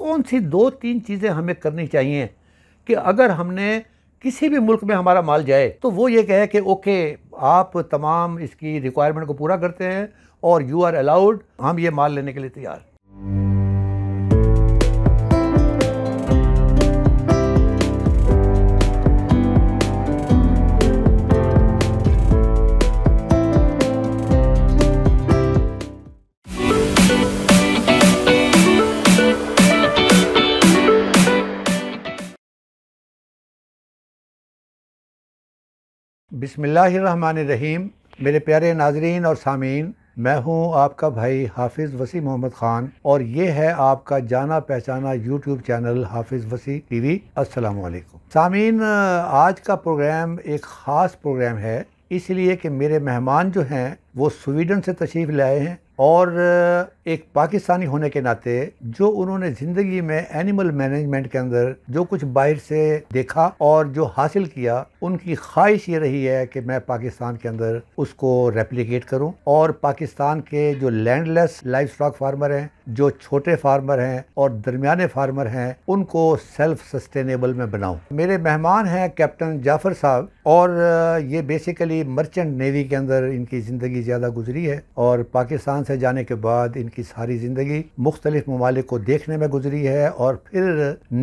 कौन सी दो तीन चीज़ें हमें करनी चाहिए कि अगर हमने किसी भी मुल्क में हमारा माल जाए तो वो ये कहे कि ओके आप तमाम इसकी रिक्वायरमेंट को पूरा करते हैं और यू आर अलाउड हम ये माल लेने के लिए तैयार बिसमीम मेरे प्यारे नाजरीन और सामीन मैं हूं आपका भाई हाफिज़ वसी मोहम्मद ख़ान और ये है आपका जाना पहचाना यूट्यूब चैनल हाफिज़ वसी टीवी अस्सलाम वालेकुम सामीन आज का प्रोग्राम एक ख़ास प्रोग्राम है इसलिए कि मेरे मेहमान जो हैं वो स्वीडन से तशरीफ़ लाए हैं और एक पाकिस्तानी होने के नाते जो उन्होंने ज़िंदगी में एनिमल मैनेजमेंट के अंदर जो कुछ बाहर से देखा और जो हासिल किया उनकी ख्वाहिश ये रही है कि मैं पाकिस्तान के अंदर उसको रेप्लिकेट करूं और पाकिस्तान के जो लैंडलेस लाइफ स्टॉक फार्मर हैं जो छोटे फार्मर हैं और दरमियाने फार्मर हैं उनको सेल्फ सस्टेनेबल में बनाऊँ मेरे मेहमान हैं कैप्टन जाफर साहब और ये बेसिकली मर्चेंट नेवी के अंदर इनकी ज़िंदगी ज़्यादा गुजरी है और पाकिस्तान से जाने के बाद इनकी सारी ज़िंदगी मुख्तलिफ ममालिक को देखने में गुजरी है और फिर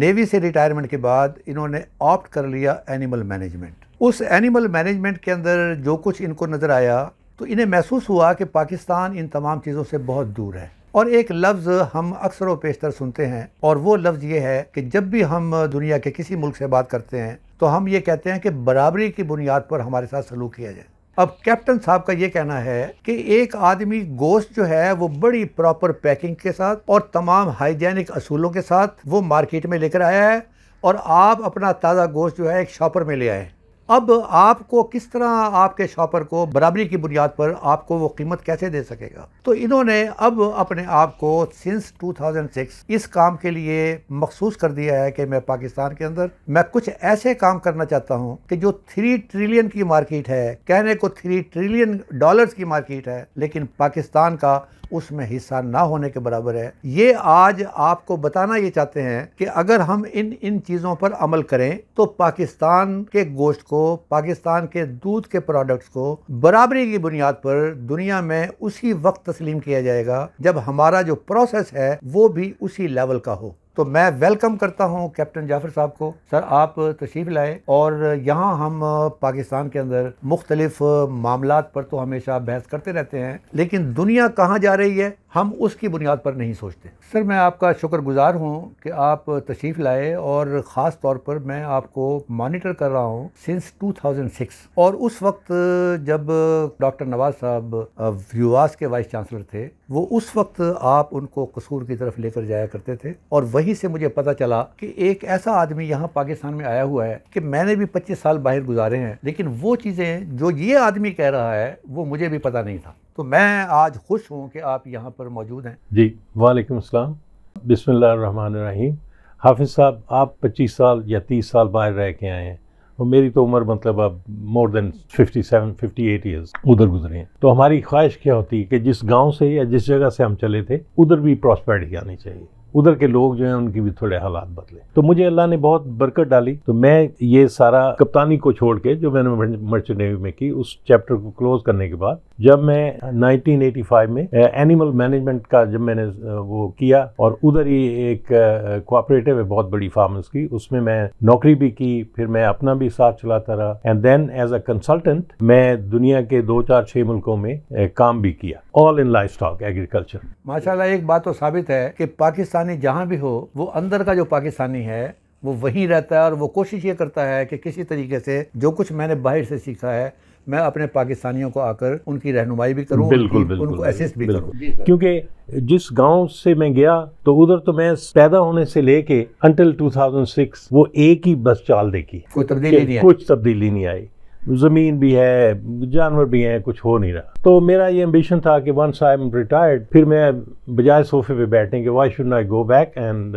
नेवी से रिटायरमेंट के बाद इन्होंने ऑप्ट कर लिया एनिमल मैनेजमेंट उस एनिमल मैनेजमेंट के अंदर जो कुछ इनको नज़र आया तो इन्हें महसूस हुआ कि पाकिस्तान इन तमाम चीज़ों से बहुत दूर है और एक लफ्ज़ हम अक्सर व पेशतर सुनते हैं और वो लफ्ज़ ये है कि जब भी हम दुनिया के किसी मुल्क से बात करते हैं तो हम ये कहते हैं कि बराबरी की बुनियाद पर हमारे साथ सलूक किया जाए अब कैप्टन साहब का ये कहना है कि एक आदमी गोश्त जो है वो बड़ी प्रॉपर पैकिंग के साथ और तमाम हाइजेनिक असूलों के साथ वो मार्केट में लेकर आया है और आप अपना ताज़ा गोश्त जो है एक शॉपर में ले आए अब आपको किस तरह आपके शॉपर को बराबरी की बुनियाद पर आपको वो कीमत कैसे दे सकेगा तो इन्होंने अब अपने आप को सिंस 2006 इस काम के लिए मखसूस कर दिया है कि मैं पाकिस्तान के अंदर मैं कुछ ऐसे काम करना चाहता हूं कि जो थ्री ट्रिलियन की मार्केट है कहने को थ्री ट्रिलियन डॉलर्स की मार्केट है लेकिन पाकिस्तान का उसमें हिस्सा ना होने के बराबर है ये आज आपको बताना ये चाहते हैं कि अगर हम इन इन चीज़ों पर अमल करें तो पाकिस्तान के गोश्त को पाकिस्तान के दूध के प्रोडक्ट्स को बराबरी की बुनियाद पर दुनिया में उसी वक्त तस्लीम किया जाएगा जब हमारा जो प्रोसेस है वो भी उसी लेवल का हो तो मैं वेलकम करता हूं कैप्टन जाफर साहब को सर आप तशरीफ़ लाए और यहाँ हम पाकिस्तान के अंदर मुख्तलिफ मामला पर तो हमेशा बहस करते रहते हैं लेकिन दुनिया कहाँ जा रही है हम उसकी बुनियाद पर नहीं सोचते सर मैं आपका शुक्रगुजार हूं कि आप तशरीफ़ लाए और ख़ास तौर पर मैं आपको मॉनिटर कर रहा हूं सिंस 2006 और उस वक्त जब डॉक्टर नवाज साहब व्यूवास के वाइस चांसलर थे वो उस वक्त आप उनको कसूर की तरफ लेकर जाया करते थे और वहीं से मुझे पता चला कि एक ऐसा आदमी यहाँ पाकिस्तान में आया हुआ है कि मैंने भी पच्चीस साल बाहर गुजारे हैं लेकिन वो चीज़ें जो ये आदमी कह रहा है वो मुझे भी पता नहीं था तो मैं आज खुश हूँ कि आप यहाँ पर मौजूद हैं जी वालेकुम अस्सलाम रहीम हाफिज़ साहब आप पच्चीस साल या तीस साल बाहर रह के आए हैं और मेरी तो उम्र मतलब अब more than fifty eight years उधर गुजरे हैं तो हमारी ख्वाहिश क्या होती है कि जिस गांव से या जिस जगह से हम चले थे उधर भी प्रॉस्पेरिटी आनी चाहिए उधर के लोग जो हैं उनकी भी थोड़े हालात बदले तो मुझे अल्लाह ने बहुत बरकत डाली तो मैं ये सारा कप्तानी को छोड़ के जो मैंने मर्चेंट नेवी में की उस चैप्टर को क्लोज करने के बाद जब मैं 1985 में एनिमल मैनेजमेंट का जब मैंने वो किया और उधर ही एक कोऑपरेटिव है बहुत बड़ी फार्मर्स की उसमें मैं नौकरी भी की फिर मैं अपना भी साथ चलाता रहा and then as a consultant मैं दुनिया के दो चार छः मुल्कों में काम भी किया all in livestock agriculture माशाल्लाह एक बात तो साबित है कि पाकिस्तान पाकिस्तानी जहाँ भी हो वो अंदर का जो पाकिस्तानी है वो वहीं रहता है और वो कोशिश ये करता है कि किसी तरीके से जो कुछ मैंने बाहर से सीखा है मैं अपने पाकिस्तानियों को आकर उनकी रहनुमाई भी करूँ बिल्कुल, बिल्कुल उनको असिस्ट भी करूं क्योंकि जिस गांव से मैं गया तो उधर तो मैं पैदा होने से लेके अंटिल 2006 वो एक ही बस चाल देखी कोई तब्दीली नहीं कुछ तब्दीली नहीं आई ज़मीन भी है जानवर भी हैं कुछ हो नहीं रहा तो मेरा ये एम्बिशन था कि वंस आई एम रिटायर्ड फिर मैं बजाय सोफे पे बैठने के वाई शुड नाई गो बैक एंड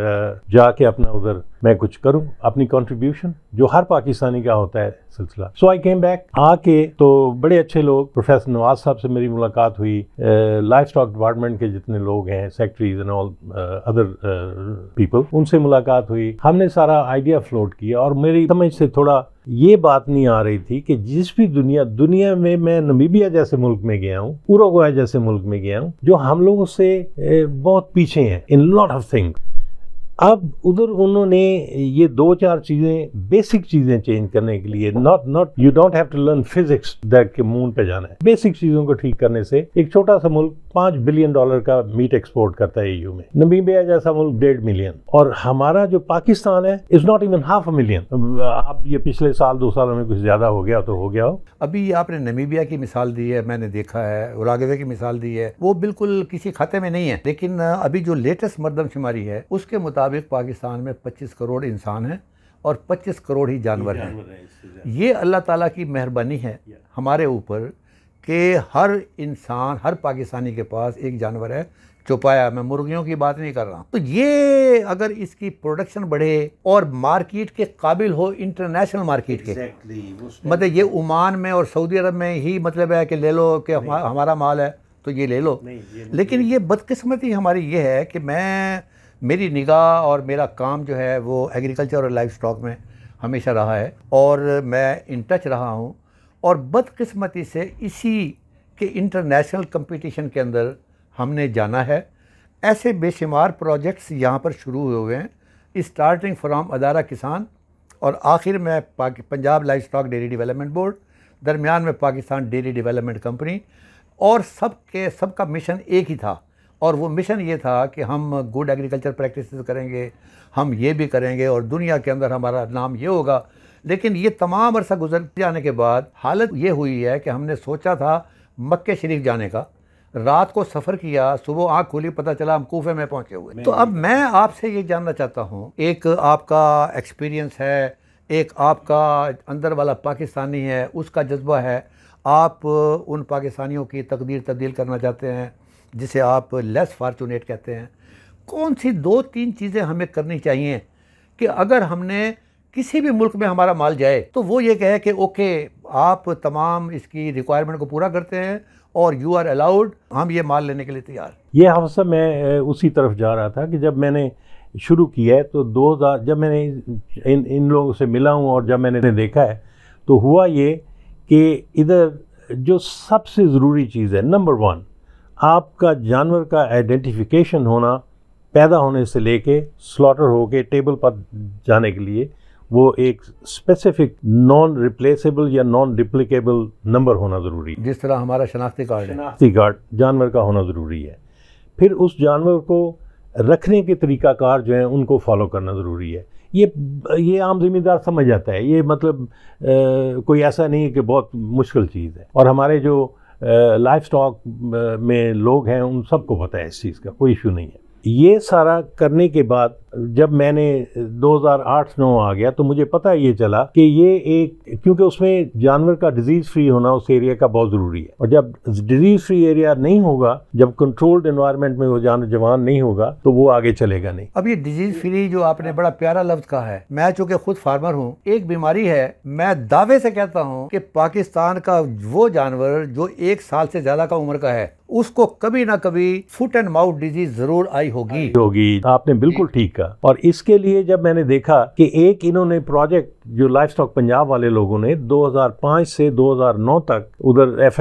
जाके अपना उधर मैं कुछ करूं अपनी कंट्रीब्यूशन जो हर पाकिस्तानी का होता है सिलसिला सो आई केम बैक आके तो बड़े अच्छे लोग प्रोफेसर नवाज साहब से मेरी मुलाकात हुई लाइफ स्टॉक डिपार्टमेंट के जितने लोग हैं secretaries and all other people उनसे मुलाकात हुई हमने सारा आइडिया फ्लोट किया और मेरी समझ से थोड़ा ये बात नहीं आ रही थी कि जिस भी दुनिया दुनिया में मैं नमीबिया जैसे मुल्क में गया हूँ उरोगवा जैसे मुल्क में गया हूँ जो हम लोगों से बहुत पीछे हैं इन लॉट ऑफ थिंग्स अब उधर उन्होंने ये दो चार चीज़ें बेसिक चीज़ें चेंज करने के लिए not not you don't have to learn physics that के मून पे जाना है बेसिक चीज़ों को ठीक करने से एक छोटा सा मुल्क पांच बिलियन डॉलर का मीट एक्सपोर्ट करता है यू में नबीबिया जैसा मुल्क डेढ़ मिलियन और हमारा जो पाकिस्तान है is not even half a million अब ये पिछले साल दो सालों में कुछ ज़्यादा हो गया तो हो गया हो अभी आपने नबीबिया की मिसाल दी है मैंने देखा है उरागवे की मिसाल दी है वो बिल्कुल किसी खाते में नहीं है लेकिन अभी जो लेटेस्ट मरदमशुमारी है उसके मुताबिक मुताबिक पाकिस्तान में 25 करोड़ इंसान हैं और 25 करोड़ ही जानवर हैं है ये अल्लाह ताला की मेहरबानी है हमारे ऊपर कि हर इंसान हर पाकिस्तानी के पास एक जानवर है चौपाया मैं मुर्गियों की बात नहीं कर रहा तो ये अगर इसकी प्रोडक्शन बढ़े और मार्केट के काबिल हो इंटरनेशनल मार्केट exactly, के मतलब ये ओमान में और सऊदी अरब में ही मतलब है कि ले लो कि हमारा माल है तो ये ले लो ये लेकिन ये बदकिस्मती हमारी ये है कि मैं मेरी निगाह और मेरा काम जो है वो एग्रीकल्चर और लाइफ स्टॉक में हमेशा रहा है और मैं इन टच रहा हूँ और बदकिस्मती से इसी के इंटरनेशनल कंपटीशन के अंदर हमने जाना है ऐसे बेशुमार प्रोजेक्ट्स यहाँ पर शुरू हुए हुए हैं स्टार्टिंग फ्राम अदारा किसान और आखिर में Punjab livestock dairy development board दरमियान में पाकिस्तान डेयरी डेवलपमेंट कंपनी और सब के सबका मिशन एक ही था और वो मिशन ये था कि हम गुड एग्रीकल्चर प्रैक्टिस करेंगे हम ये भी करेंगे और दुनिया के अंदर हमारा नाम ये होगा लेकिन ये तमाम अरसा गुजर जाने के बाद हालत ये हुई है कि हमने सोचा था मक्के शरीफ जाने का रात को सफ़र किया सुबह आँख खुली पता चला हम कोफे में पहुँचे हुए तो अब मैं आपसे ये जानना चाहता हूँ एक आपका एक्सपीरियंस है एक आपका अंदर वाला पाकिस्तानी है उसका जज्बा है आप उन पाकिस्तानियों की तकदीर तब्दील करना चाहते हैं जिसे आप लेस फार्चुनेट कहते हैं कौन सी दो तीन चीज़ें हमें करनी चाहिए कि अगर हमने किसी भी मुल्क में हमारा माल जाए तो वो ये कहे कि ओके आप तमाम इसकी रिक्वायरमेंट को पूरा करते हैं और यू आर अलाउड हम ये माल लेने के लिए तैयार ये हवसा मैं उसी तरफ जा रहा था कि जब मैंने शुरू किया है तो दो जब मैंने इन इन लोगों से मिला हूँ और जब मैंने देखा है तो हुआ ये कि इधर जो सबसे ज़रूरी चीज़ है नंबर वन आपका जानवर का आइडेंटिफिकेशन होना पैदा होने से लेके स्लॉटर होके टेबल पर जाने के लिए वो एक स्पेसिफिक नॉन रिप्लेसेबल या नॉन डिप्लिकेबल नंबर होना ज़रूरी है जिस तरह हमारा शनाख्ती कार्ड शनाख्ती कार्ड जानवर का होना ज़रूरी है फिर उस जानवर को रखने के तरीक़ाकार जो हैं उनको फॉलो करना ज़रूरी है ये ये आम ज़िम्मेदार समझ जाता है ये मतलब आ, कोई ऐसा नहीं है कि बहुत मुश्किल चीज़ है और हमारे जो लाइफ स्टॉक में लोग हैं उन सबको पता है इस चीज़ का कोई इशू नहीं है ये सारा करने के बाद जब मैंने 2008-9 आ गया तो मुझे पता ये चला कि ये एक क्योंकि उसमें जानवर का डिजीज़ फ्री होना उस एरिया का बहुत ज़रूरी है और जब डिजीज़ फ्री एरिया नहीं होगा जब कंट्रोल्ड इन्वायरमेंट में वो जानवर जवान नहीं होगा तो वो आगे चलेगा नहीं अब ये डिजीज़ फ्री जो आपने बड़ा प्यारा लफ्ज कहा है मैं चूँकि खुद फार्मर हूँ एक बीमारी है मैं दावे से कहता हूँ कि पाकिस्तान का वो जानवर जो एक साल से ज़्यादा का उम्र का है उसको कभी ना कभी फुट एंड माउथ डिजीज जरूर आई होगी होगी आपने बिल्कुल ठीक कहा और इसके लिए जब मैंने देखा कि एक इन्होंने प्रोजेक्ट जो लाइफ स्टॉक पंजाब वाले लोगों ने 2005 से 2009 तक उधर एफ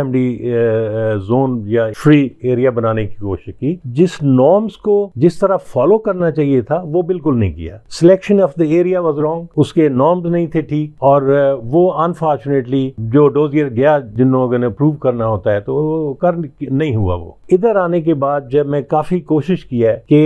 जोन या फ्री एरिया बनाने की कोशिश की जिस नॉर्म्स को जिस तरह फॉलो करना चाहिए था वो बिल्कुल नहीं किया selection of the area was wrong उसके नॉर्म्स नहीं थे ठीक और वो अनफॉर्चुनेटली जो डोजियर गया जिन लोगों ने अप्रूव करना होता है तो कर नहीं हुआ वो इधर आने के बाद जब मैं काफ़ी कोशिश किया कि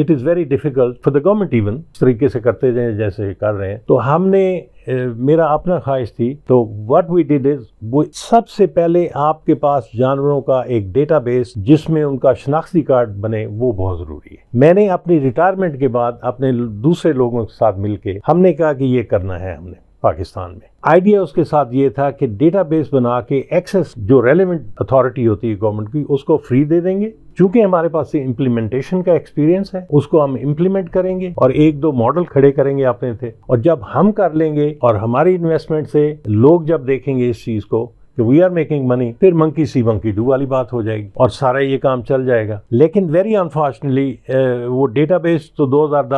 it is very difficult for the government even तरीके से करते जाए जैसे कर रहे हैं तो हम हमने मेरा अपना ख्वाहिश थी तो व्हाट वी डिड इज वो सबसे पहले आपके पास जानवरों का एक डेटाबेस जिसमें उनका शनाख्ती कार्ड बने वो बहुत ज़रूरी है मैंने अपनी रिटायरमेंट के बाद अपने दूसरे लोगों के साथ मिलके हमने कहा कि ये करना है हमने पाकिस्तान में आइडिया उसके साथ ये था कि डेटाबेस बना के एक्सेस जो रेलिवेंट अथॉरिटी होती है गवर्नमेंट की उसको फ्री दे देंगे चूंकि हमारे पास से इम्प्लीमेंटेशन का एक्सपीरियंस है उसको हम इम्प्लीमेंट करेंगे और एक दो मॉडल खड़े करेंगे अपने थे और जब हम कर लेंगे और हमारी इन्वेस्टमेंट से लोग जब देखेंगे इस चीज को कि वी आर मेकिंग मनी फिर मंकी सी मंकी डू वाली बात हो जाएगी और सारा ये काम चल जाएगा लेकिन वेरी अनफॉर्चुनेटली uh, वो डेटा तो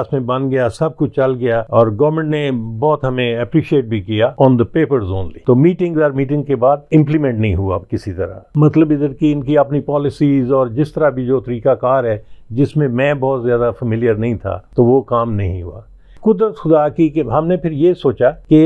2010 में बन गया सब कुछ चल गया और गवर्नमेंट ने बहुत हमें अप्रिशिएट भी किया ऑन द पेपर ओनली तो मीटिंग और मीटिंग के बाद इम्प्लीमेंट नहीं हुआ किसी तरह मतलब इधर की इनकी अपनी पॉलिसीज और जिस तरह भी जो तरीकाकार है जिसमें मैं बहुत ज़्यादा फेमिलियर नहीं था तो वो काम नहीं हुआ कुदरत खुदा की कि हमने फिर ये सोचा कि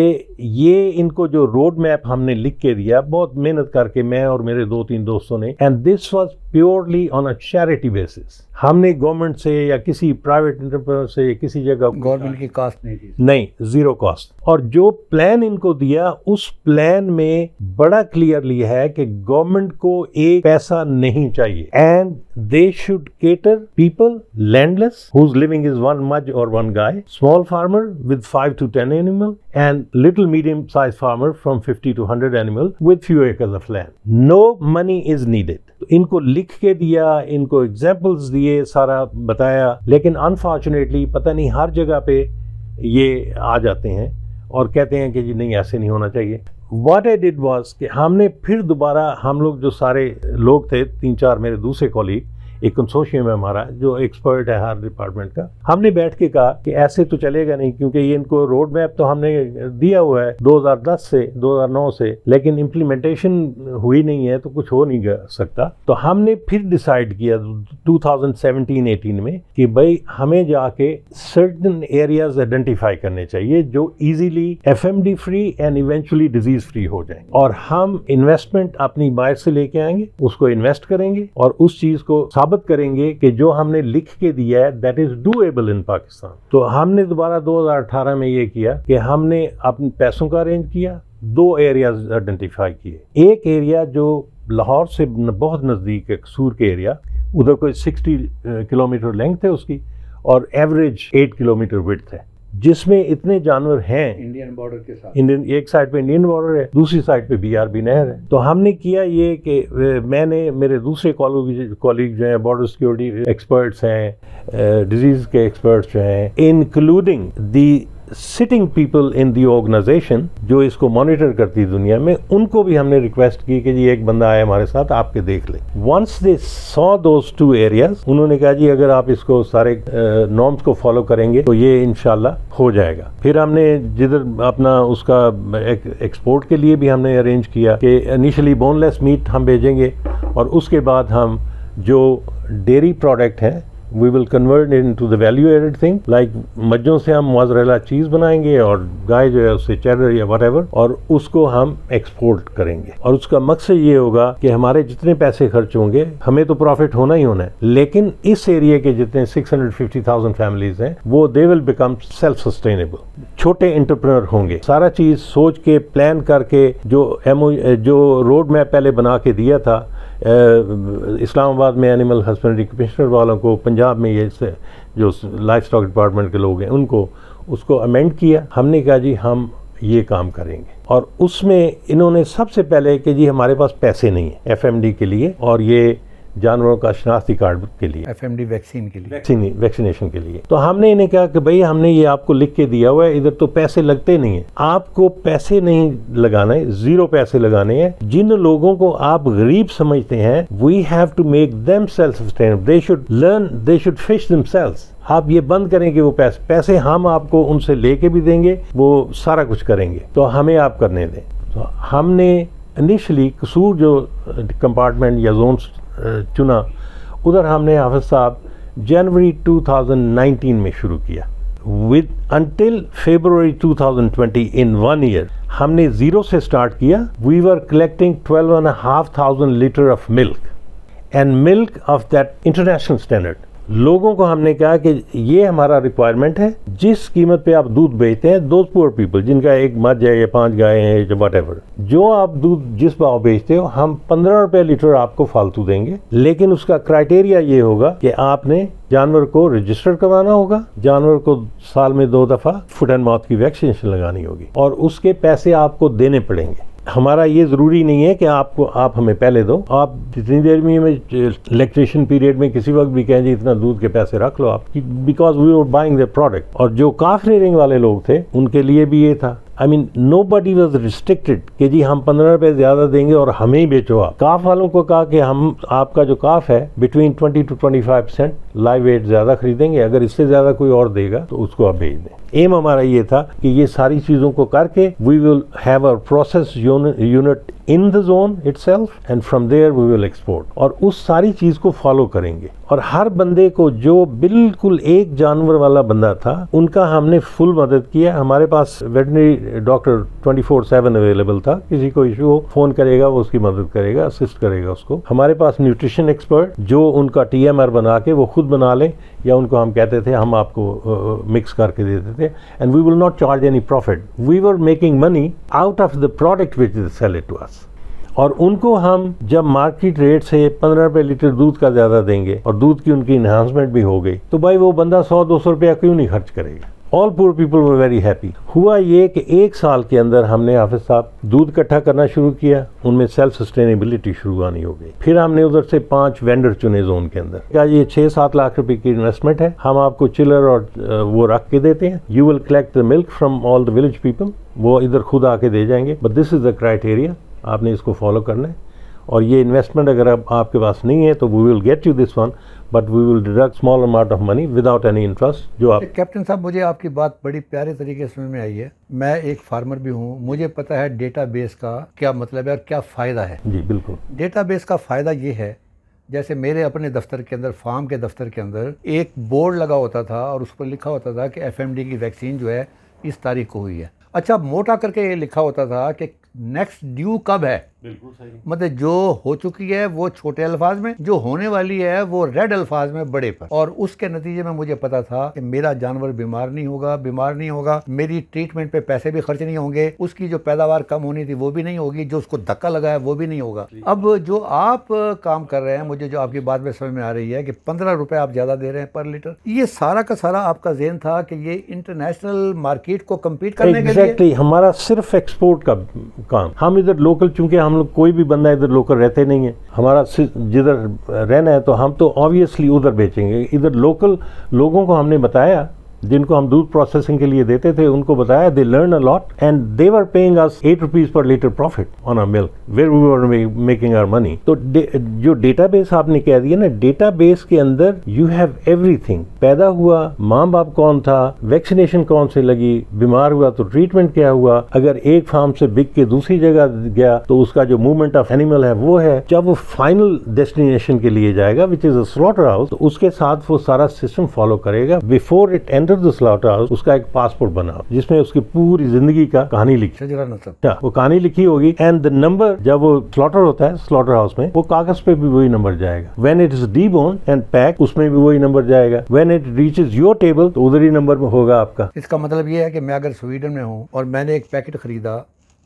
ये इनको जो रोड मैप हमने लिख के दिया बहुत मेहनत करके मैं और मेरे दो तीन दोस्तों ने and this was purely on a charity basis हमने गवर्नमेंट से या किसी प्राइवेट इंटरप्रेनर से किसी जगह गवर्नमेंट की कास्ट नहीं दी नहीं जीरो कास्ट और जो प्लान इनको दिया उस प्लान में बड़ा क्लियरली है कि गवर्नमेंट को एक पैसा नहीं चाहिए and they should cater people landless whose living is one मज और वन गाय small small farmer with 5 to 10 animal and little medium sized farmer from 50 to 100 animal with few acres of land. No money is needed. इनको लिख के दिया इनको examples दिए सारा बताया लेकिन अनफॉर्चुनेटली पता नहीं हर जगह पे ये आ जाते हैं और कहते हैं कि जी नहीं ऐसे नहीं होना चाहिए वाट आई डिड वॉज कि हमने फिर दोबारा हम लोग जो सारे लोग थे तीन चार मेरे दूसरे कॉलीग एक कंसोशियम है हमारा जो एक्सपर्ट है हर डिपार्टमेंट का हमने बैठ के कहा कि ऐसे तो चलेगा नहीं क्योंकि ये इनको रोड मैप तो हमने दिया हुआ है 2010 से 2009 से लेकिन इम्प्लीमेंटेशन हुई नहीं है तो कुछ हो नहीं सकता तो हमने फिर डिसाइड किया 2017-18 में कि भाई हमें जाके सर्टन एरियाज आइडेंटिफाई करने चाहिए जो easily F free and eventually disease free हो जाए और हम इन्वेस्टमेंट अपनी बाहर से लेके आएंगे उसको इन्वेस्ट करेंगे और उस चीज को साबित करेंगे कि जो हमने लिख के दिया है that is doable in Pakistan तो हमने दोबारा 2018 में ये किया कि हमने अपने पैसों का अरेंज किया दो एरियाज आइडेंटिफाई किए एक एरिया जो लाहौर से बहुत नज़दीक है कसूर के एरिया उधर कोई 60 किलोमीटर लेंथ है उसकी और एवरेज 8 किलोमीटर विथ है जिसमें इतने जानवर हैं इंडियन बॉर्डर के साथ इंडियन एक साइड पे इंडियन बॉर्डर है दूसरी साइड पे बीआरबी नहर है तो हमने किया ये कि मैंने मेरे दूसरे कॉलीग जो हैं बॉर्डर सिक्योरिटी एक्सपर्ट्स हैं डिजीज के एक्सपर्ट्स हैं including the sitting people in the organization जो इसको मॉनिटर करती है दुनिया में उनको भी हमने रिक्वेस्ट की कि जी एक बंदा आए हमारे साथ आपके देख ले once they saw those two areas उन्होंने कहा जी अगर आप इसको सारे नॉर्म्स को फॉलो करेंगे तो ये इनशाला हो जाएगा फिर हमने जिधर अपना उसका एक, एक्सपोर्ट के लिए भी हमने अरेंज किया कि इनिशियली बोनलेस मीट हम भेजेंगे और उसके बाद हम जो डेयरी प्रोडक्ट हैं we will convert into the value added thing like मज्जों से हम मोजरेला चीज़ बनाएंगे और गाय जो है उससे चेडर या वट और उसको हम एक्सपोर्ट करेंगे और उसका मकसद ये होगा कि हमारे जितने पैसे खर्च होंगे हमें तो प्रॉफिट होना ही होना है लेकिन इस एरिया के जितने 650,000 फैमिलीज हैं वो they will become self sustainable छोटे इंटरप्रनर होंगे सारा चीज़ सोच के प्लान करके जो एमओ जो रोड मैप पहले बना के दिया था इस्लामाबाद में एनिमल हस्बेंड्री कमिश्नर वालों को पंजाब में ये जो लाइफ स्टॉक डिपार्टमेंट के लोग हैं उनको उसको अमेंड किया हमने कहा जी हम ये काम करेंगे और उसमें इन्होंने सबसे पहले कि जी हमारे पास पैसे नहीं हैं एफएमडी के लिए और ये जानवरों का शनाख्ती कार्ड के लिए एफ वैक्सीन के लिए वैक्सीन वैक्सीनेशन के लिए तो हमने इन्हें कहा कि भाई हमने ये आपको लिख के दिया हुआ है इधर तो पैसे लगते नहीं है आपको पैसे नहीं लगाना है जीरो पैसे लगाने हैं जिन लोगों को आप गरीब समझते हैं we have to make them self they should learn they should fish them आप ये बंद करें कि वो पैसे पैसे हम आपको उनसे लेके भी देंगे वो सारा कुछ करेंगे तो हमें आप करने दें तो हमने इनिशली कसूर जो कंपार्टमेंट या जोन चुना उधर हमने हाफिज़ साहब जनवरी 2019 में शुरू किया with until February 2020 in one year हमने ज़ीरो से स्टार्ट किया we were collecting twelve and half thousand litre of milk and milk of that international standard लोगों को हमने कहा कि ये हमारा रिक्वायरमेंट है जिस कीमत पे आप दूध बेचते हैं दो पुअर पीपल जिनका एक मज है या पांच गाय है वट एवर जो आप दूध जिस भाव बेचते हो हम पंद्रह रुपये लीटर आपको फालतू देंगे लेकिन उसका क्राइटेरिया ये होगा कि आपने जानवर को रजिस्टर करवाना होगा जानवर को साल में दो दफा फुट एंड माउथ की वैक्सीनेशन लगानी होगी और उसके पैसे आपको देने पड़ेंगे हमारा ये ज़रूरी नहीं है कि आपको आप हमें पहले दो आप जितनी देर में इलेक्ट्रिशन पीरियड में किसी वक्त भी कहें जी इतना दूध के पैसे रख लो आप because we are buying the product और जो काफ रेरिंग वाले लोग थे उनके लिए भी ये था I mean nobody was restricted कि जी हम पंद्रह रुपए ज़्यादा देंगे और हमें ही बेचो आप काफ वालों को कहा कि हम आपका जो काफ है between twenty two twenty five percent live weight ज़्यादा खरीदेंगे अगर इससे ज़्यादा कोई और देगा तो उसको आप भेज दें एम हमारा ये था कि ये सारी चीज़ों को करके we will have a process unit in the zone itself and from there we will export और उस सारी चीज़ को फॉलो करेंगे और हर बंदे को जो बिल्कुल एक जानवर वाला बंदा था उनका हमने फुल मदद किया हमारे पास वेटनरी डॉक्टर 24 सेवन अवेलेबल था किसी को इशू हो फोन करेगा वो उसकी मदद करेगा असिस्ट करेगा उसको हमारे पास न्यूट्रिशन एक्सपर्ट जो उनका टीएमआर बना के वो खुद बना लें या उनको हम कहते थे हम आपको मिक्स करके देते थे and we will not charge any profit we were making money out of the product which is sell it to us और उनको हम जब मार्केट रेट से पंद्रह रुपये लीटर दूध का ज़्यादा देंगे और दूध की उनकी इन्हांसमेंट भी हो गई तो भाई वो बंदा सौ दो सौ रुपया क्यों नहीं खर्च करेगा all poor people were very happy हुआ ये कि एक साल के अंदर हमने हाफिज साहब दूध इकट्ठा करना शुरू किया उनमें सेल्फ सस्टेनेबिलिटी शुरू आनी हो गई फिर हमने उधर से पांच वेंडर चुने जोन के अंदर क्या ये छः सात लाख रुपए की इन्वेस्टमेंट है हम आपको चिलर और वो रख के देते हैं you will collect the milk from all the village people वो इधर खुद आके दे जाएंगे but this is the criteria आपने इसको फॉलो करना है और ये इन्वेस्टमेंट अगर आप, आपके पास नहीं है तो we will get you this one but we will deduct small amount of money without any interest जो आप कैप्टन साहब मुझे आपकी बात बड़ी प्यारे तरीके से समझ में आई है मैं एक फार्मर भी हूँ मुझे पता है डेटा बेस का क्या मतलब है और क्या फ़ायदा है जी बिल्कुल डेटा बेस का फ़ायदा ये है जैसे मेरे अपने दफ्तर के अंदर फार्म के दफ्तर के अंदर एक बोर्ड लगा होता था और उस पर लिखा होता था कि एफ की वैक्सीन जो है इस तारीख को हुई है अच्छा मोटा करके ये लिखा होता था कि नेक्स्ट ड्यू कब है मतलब जो हो चुकी है वो छोटे अल्फाज में जो होने वाली है वो रेड अल्फाज में बड़े पर और उसके नतीजे में मुझे पता था कि मेरा जानवर बीमार नहीं होगा बीमार नहीं होगा मेरी ट्रीटमेंट पे पैसे भी खर्च नहीं होंगे उसकी जो पैदावार कम होनी थी वो भी नहीं होगी जो उसको धक्का लगा है वो भी नहीं होगा अब जो आप काम कर रहे हैं मुझे जो आपकी बात में समझ में आ रही है कि पंद्रह रुपये आप ज़्यादा दे रहे हैं पर लीटर ये सारा का सारा आपका जेन था कि ये इंटरनेशनल मार्केट को कम्पीट करने के लिए हमारा सिर्फ एक्सपोर्ट का काम हम इधर लोकल चूंकि हम हम लोग कोई भी बंदा इधर लोकल रहते नहीं है हमारा जिधर रहना है तो हम तो ऑब्वियसली उधर बेचेंगे इधर लोकल लोगों को हमने बताया जिनको हम दूध प्रोसेसिंग के लिए देते थे उनको बताया they learn a lot and they were paying us eight rupees per litre profit on a milk where we were making our money तो जो डेटा बेस आपने कह दिया ना डेटा बेस के अंदर यू हैव एवरीथिंग पैदा हुआ माँ बाप कौन था वैक्सीनेशन कौन से लगी बीमार हुआ तो ट्रीटमेंट क्या हुआ अगर एक फार्म से बिक के दूसरी जगह गया तो उसका जो मूवमेंट ऑफ एनिमल है वो है जब वो फाइनल डेस्टिनेशन के लिए जाएगा which is a slaughter house तो उसके साथ वो सारा सिस्टम फॉलो करेगा before it enter after the slaughter house उसका एक पासपोर्ट बना जिसमें उसकी पूरी जिंदगी का कहानी लिखी हाँ, वो कहानी लिखी होगी एंड द नंबर जब वो स्लॉटर होता है स्लॉटर हाउस में वो कागज पे भी वही नंबर जाएगा when it is debone and pack उसमें भी वही नंबर जाएगा when it reaches your table तो उधर ही नंबर में होगा आपका इसका मतलब ये है कि मैं अगर स्वीडन में हूँ और मैंने एक पैकेट खरीदा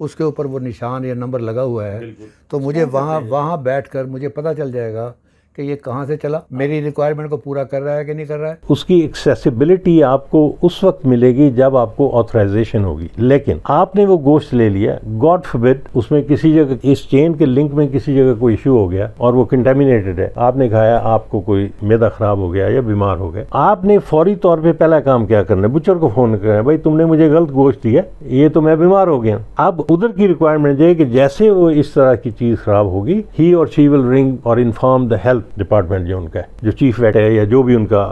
उसके ऊपर वो निशान या नंबर लगा हुआ है तो मुझे वहाँ वहाँ बैठ मुझे पता चल जाएगा कि ये कहाँ से चला मेरी रिक्वायरमेंट को पूरा कर रहा है कि नहीं कर रहा है उसकी एक्सेसिबिलिटी आपको उस वक्त मिलेगी जब आपको ऑथराइजेशन होगी लेकिन आपने वो गोश्त ले लिया गॉड फॉरबिड उसमें किसी जगह इस चेन के लिंक में किसी जगह कोई इशू हो गया और वो कंटेमिनेटेड है आपने खाया आपको कोई मैदा खराब हो गया या बीमार हो गया आपने फौरी तौर पर पहला काम क्या करना है बुचर को फोन करना है भाई तुमने मुझे गलत गोश्त दिया ये तो मैं बीमार हो गया अब उधर की रिक्वायरमेंट ये कि जैसे वो इस तरह की चीज खराब होगी ही और शी विल रिंग और इन्फॉर्म द हेल्थ डिपार्टमेंट जो उनका है जो चीफ वेट है या जो भी उनका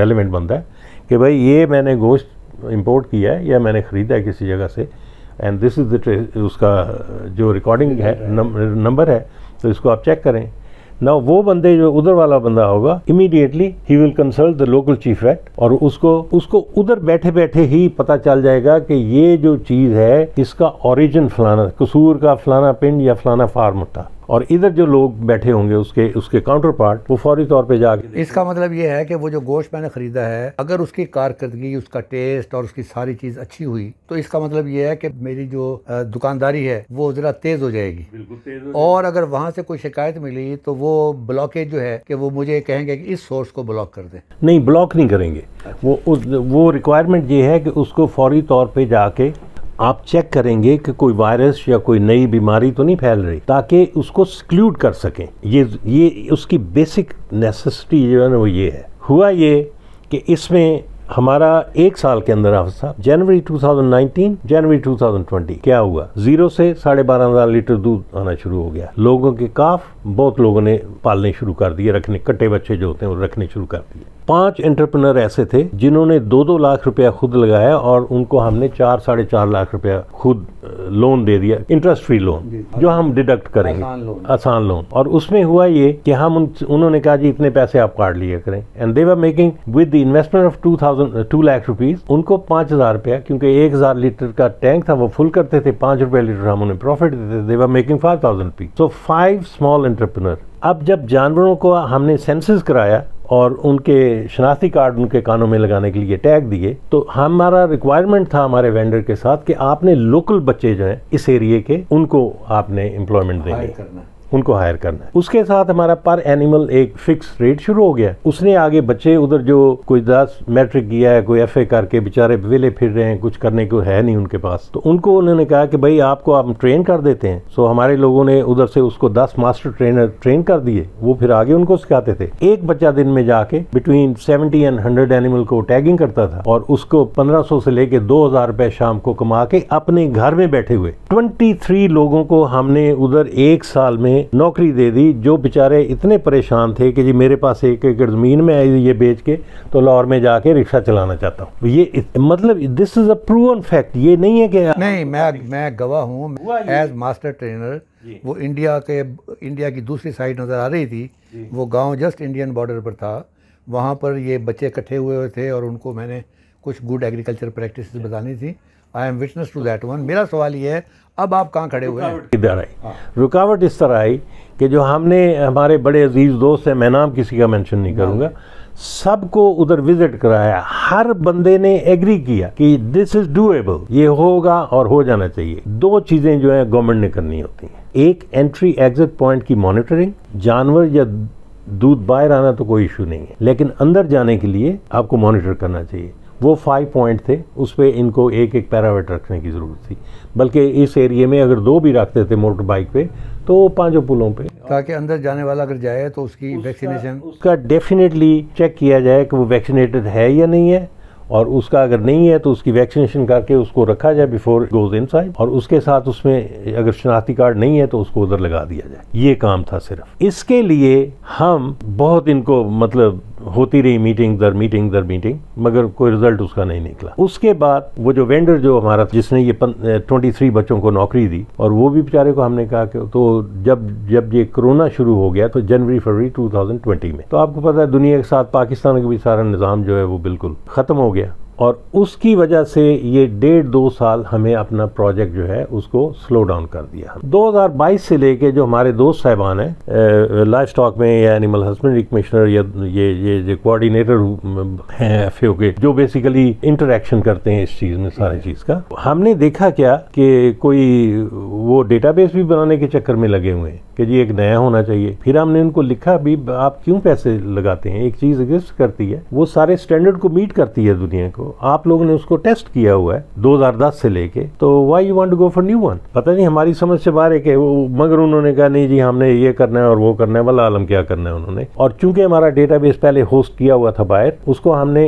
रेलिवेंट बनता है कि भाई ये मैंने गोश्त इंपोर्ट किया है या मैंने ख़रीदा है किसी जगह से एंड दिस इज़ द उसका जो रिकॉर्डिंग है नंबर है तो इसको आप चेक करें ना वो बंदे जो उधर वाला बंदा होगा इमीडिएटली ही will consult the local chief vet और उसको उसको उधर बैठे बैठे ही पता चल जाएगा कि ये जो चीज़ है इसका ओरिजिन फलाना कसूर का फलाना पिंड या फलाना फार्म था और इधर जो लोग बैठे होंगे उसके उसके काउंटर पार्ट वो फौरी तौर पे जाके इसका मतलब ये है कि वो जो गोश्त मैंने खरीदा है अगर उसकी कारकर्दगी उसका टेस्ट और उसकी सारी चीज़ अच्छी हुई तो इसका मतलब ये है कि मेरी जो दुकानदारी है वो ज़रा तेज़ हो जाएगी बिल्कुल तेज़ और अगर वहाँ से कोई शिकायत मिली तो वो ब्लॉकेज जो है कि वो मुझे कहेंगे कि इस सोर्स को ब्लॉक कर दे नहीं ब्लॉक नहीं करेंगे अच्छा। वो उस वो रिक्वायरमेंट ये है कि उसको फौरी तौर पर जाके आप चेक करेंगे कि कोई वायरस या कोई नई बीमारी तो नहीं फैल रही ताकि उसको स्क्लूड कर सकें ये ये उसकी बेसिक नेसेसिटी जो है ना वो ये है हुआ ये कि इसमें हमारा एक साल के अंदर हाफिज साहब जनवरी 2019 जनवरी 2020 क्या हुआ जीरो से साढ़े बारह हजार लीटर दूध आना शुरू हो गया लोगों के काफ बहुत लोगों ने पालने शुरू कर दिए रखने कट्टे बच्चे जो होते हैं वो रखने शुरू कर दिए पांच एंटरप्रेनर ऐसे थे जिन्होंने दो दो लाख रुपया खुद लगाया और उनको हमने चार साढ़े चार लाख रुपया खुद लोन दे दिया इंटरेस्ट फ्री लोन जो हम डिडक्ट करेंगे आसान लोन, लोन। और उसमें हुआ ये कि हम उन्होंने कहा जी इतने पैसे आप काट लिया करें and they were making with the investment of two thousand thousand to lakh rupees उनको पाँच हज़ार रुपया क्योंकि एक हज़ार लीटर का टैंक था वो फुल करते थे पाँच रुपये लीटर हम उन्हें प्रॉफिट देते थे they were making five thousand rupees so five small entrepreneur अब जब जानवरों को हमने सेंसेस कराया और उनके शनाख्ती कार्ड उनके कानों में लगाने के लिए टैग दिए तो हमारा रिक्वायरमेंट था हमारे वेंडर के साथ कि आपने लोकल बच्चे जो हैं इस एरिए के उनको आपने एम्प्लॉयमेंट देनी उनको हायर करना है उसके साथ हमारा पर एनिमल एक फिक्स रेट शुरू हो गया उसने आगे बच्चे उधर जो कोई दस मैट्रिक किया है कोई एफ करके बेचारे वेले फिर रहे हैं कुछ करने को है नहीं उनके पास तो उनको उन्होंने कहा कि भाई आपको हम आप ट्रेन कर देते हैं सो हमारे लोगों ने उधर से उसको दस मास्टर ट्रेनर ट्रेन कर दिए वो फिर आगे उनको सिखाते थे एक बच्चा दिन में जाके between seventy and hundred animal को टैगिंग करता था और उसको पंद्रह सौ से लेके दो हजार रुपए शाम को कमा के अपने घर में बैठे हुए ट्वेंटी थ्री लोगों को हमने उधर एक साल में नौकरी दे दी जो बेचारे इतने परेशान थे कि जी मेरे पास एक एकड़ ज़मीन में आई ये बेच के तो लाहौर में जाके रिक्शा चलाना चाहता हूँ ये मतलब this is a proven fact ये नहीं है कि नहीं मैं मैं गवाह हूँ एज मास्टर ट्रेनर वो इंडिया के इंडिया की दूसरी साइड नज़र आ रही थी वो गाँव जस्ट इंडियन बॉर्डर पर था वहाँ पर ये बच्चे इकट्ठे हुए हुए थे और उनको मैंने कुछ गुड एग्रीकल्चर प्रैक्टिस बतानी थी I am witness to that one मेरा सवाल ये है अब आप कहाँ खड़े हुए हैं आई हाँ। रुकावट इस तरह आई कि जो हमने हमारे बड़े अजीज़ दोस्त हैं मैं नाम किसी का मेंशन नहीं हाँ। करूँगा सबको उधर विजिट कराया हर बंदे ने एग्री किया कि दिस इज डूएबल ये होगा और हो जाना चाहिए दो चीज़ें जो है गवर्नमेंट ने करनी होती हैं एक एंट्री एग्जिट पॉइंट की मॉनिटरिंग जानवर या दूध बाहर आना तो कोई इशू नहीं है लेकिन अंदर जाने के लिए आपको मॉनिटर करना चाहिए वो फाइव पॉइंट थे उस पर इनको एक एक पैरावेट रखने की ज़रूरत थी बल्कि इस एरिए में अगर दो भी रखते थे मोटर बाइक पे तो पांचों पुलों पे ताकि अंदर जाने वाला अगर जाए तो उसकी वैक्सीनेशन उसका डेफिनेटली चेक किया जाए कि वो वैक्सीनेटेड है या नहीं है और उसका अगर नहीं है तो उसकी वैक्सीनेशन करके उसको रखा जाए बिफोर गोज इन और उसके साथ उसमें अगर शनाख्ती कार्ड नहीं है तो उसको उधर लगा दिया जाए ये काम था सिर्फ इसके लिए हम बहुत इनको मतलब होती रही मीटिंग दर मीटिंग दर मीटिंग मगर कोई रिजल्ट उसका नहीं निकला उसके बाद वो जो वेंडर जो हमारा जिसने ये ट्वेंटी थ्री बच्चों को नौकरी दी और वो भी बेचारे को हमने कहा कि तो जब जब ये कोरोना शुरू हो गया तो जनवरी फरवरी टू में तो आपको पता है दुनिया के साथ पाकिस्तान का भी सारा निज़ाम जो है वो बिल्कुल ख़त्म हो गया और उसकी वजह से ये डेढ़ दो साल हमें अपना प्रोजेक्ट जो है उसको स्लो डाउन कर दिया 2022 से लेके जो हमारे दोस्त साहबान हैं लाइफ स्टॉक में या एनिमल हस्बेंड्री कमिश्नर या ये ये जो कोऑर्डिनेटर हैं एफ के जो बेसिकली इंटरेक्शन करते हैं इस चीज़ में सारी चीज़ का हमने देखा क्या कि कोई वो डेटाबेस भी बनाने के चक्कर में लगे हुए हैं कि जी एक नया होना चाहिए फिर हमने उनको लिखा भी आप क्यों पैसे लगाते हैं एक चीज़ एग्जिस्ट करती है वो सारे स्टैंडर्ड को मीट करती है दुनिया को आप लोगों ने उसको टेस्ट किया हुआ है 2010 से लेके तो why you want go for new one पता नहीं हमारी समझ से बाहर है वो मगर उन्होंने कहा नहीं जी हमने ये करना है और वो करना है वाला आलम क्या करना है उन्होंने और चूंकि हमारा डेटा पहले होस्ट किया हुआ था बाहर उसको हमने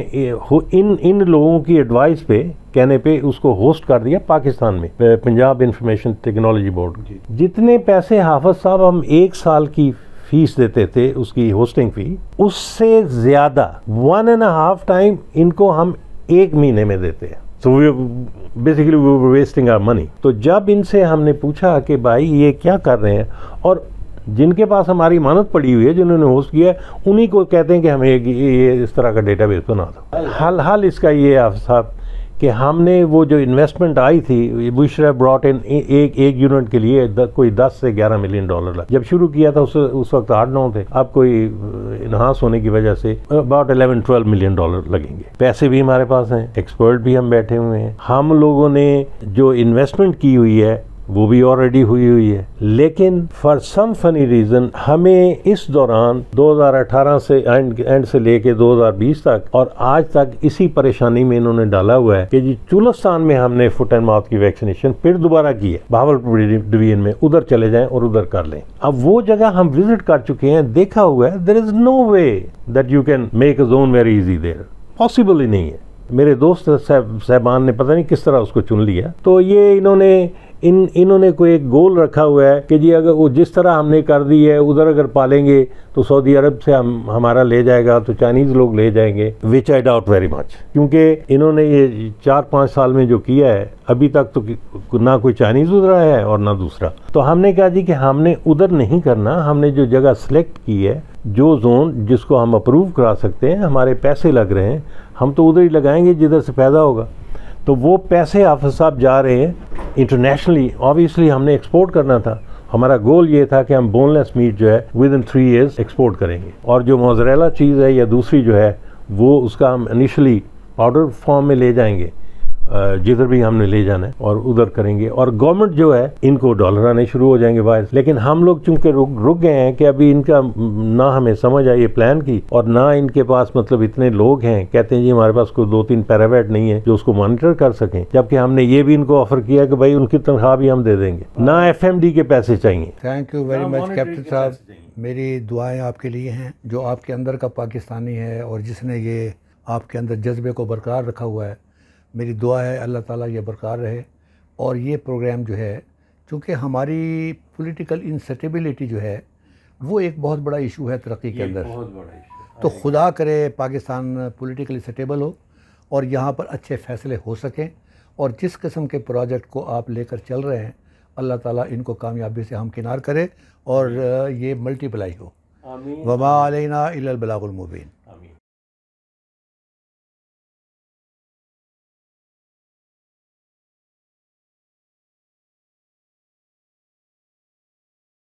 इन इन लोगों की एडवाइस पे कहने पे उसको होस्ट कर दिया पाकिस्तान में पंजाब इंफॉर्मेशन टेक्नोलॉजी बोर्ड की जितने पैसे हाफज साहब हम एक साल की फीस देते थे उसकी होस्टिंग फी उससे ज़्यादा वन एंड हाफ टाइम इनको हम एक महीने में देते हैं so we basically we wasting are money तो जब इनसे हमने पूछा कि भाई ये क्या कर रहे हैं और जिनके पास हमारी मानत पड़ी हुई है जिन्होंने होस्ट किया है उन्हीं को कहते हैं कि हमें ये इस तरह का डेटाबेस बना दो हाल हाल इसका ये आप साहब कि हमने वो जो इन्वेस्टमेंट आई थी बुशरा ब्रॉट इन एक एक यूनिट के लिए द, कोई 10 से 11 मिलियन डॉलर जब शुरू किया था उस उस वक्त आठ नौ थे अब कोई इन्हांस होने की वजह से अबाउट 11 12 मिलियन डॉलर लगेंगे पैसे भी हमारे पास हैं एक्सपर्ट भी हम बैठे हुए हैं हम लोगों ने जो इन्वेस्टमेंट की हुई है वो भी ऑलरेडी हुई हुई है लेकिन फॉर सम फनी रीज़न हमें इस दौरान 2018 से एंड एंड से लेके 2020 तक और आज तक इसी परेशानी में इन्होंने डाला हुआ है कि जी चुलस्तान में हमने फुट एंड माउथ की वैक्सीनेशन फिर दोबारा की है भावलपुर डिवीजन में उधर चले जाएं और उधर कर लें अब वो जगह हम विजिट कर चुके हैं देखा हुआ है there is no way that you can make a zone very easy there possible ही नहीं है मेरे दोस्त साहबान ने पता नहीं किस तरह उसको चुन लिया तो ये इन्होंने इन इन्होंने कोई एक गोल रखा हुआ है कि जी अगर वो जिस तरह हमने कर दी है उधर अगर पालेंगे तो सऊदी अरब से हम हमारा ले जाएगा तो चाइनीज़ लोग ले जाएंगे which I doubt very much क्योंकि इन्होंने ये चार पाँच साल में जो किया है अभी तक तो ना कोई चाइनीज़ उधरा है और ना दूसरा तो हमने कहा जी कि हमने उधर नहीं करना हमने जो जगह सेलेक्ट की है जो जोन जिसको हम अप्रूव करा सकते हैं हमारे पैसे लग रहे हैं हम तो उधर ही लगाएंगे जिधर से पैदा होगा तो वो पैसे हाफ साहब जा रहे हैं इंटरनेशनली ऑब्वियसली हमने एक्सपोर्ट करना था हमारा गोल ये था कि हम बोनलेस मीट जो है within three years export करेंगे और जो मोजरेला चीज़ है या दूसरी जो है वो उसका हम इनिशली पाउडर फॉर्म में ले जाएंगे जिधर भी हमने ले जाना है और उधर करेंगे और गवर्नमेंट जो है इनको डॉलर आने शुरू हो जाएंगे बाहर लेकिन हम लोग चूंकि रुक रुक गए हैं कि अभी इनका ना हमें समझ आई प्लान की और ना इनके पास मतलब इतने लोग हैं कहते हैं जी हमारे पास कोई दो तीन पैरावेट नहीं है जो उसको मॉनिटर कर सकें जबकि हमने ये भी इनको ऑफर किया कि भाई उनकी तनख्वाह भी हम दे देंगे हाँ। ना एफ के पैसे चाहिए thank you very much captain साहब मेरी दुआएं आपके लिए हैं जो आपके अंदर का पाकिस्तानी है और जिसने ये आपके अंदर जज्बे को बरकरार रखा हुआ है मेरी दुआ है अल्लाह ताला ये बरकरार रहे और ये प्रोग्राम जो है चूँकि हमारी पॉलिटिकल इंसटेबिलिटी जो है वो एक बहुत बड़ा इशू है तरक्की के अंदर बहुत बड़ा इशू तो खुदा करे पाकिस्तान पॉलिटिकली स्टेबल हो और यहाँ पर अच्छे फैसले हो सकें और जिस किस्म के प्रोजेक्ट को आप लेकर चल रहे हैं अल्लाह ताला इनको कामयाबी से हम किनार करे और ये मल्टीप्लाई हो वबा अलना इलाबलामुबीन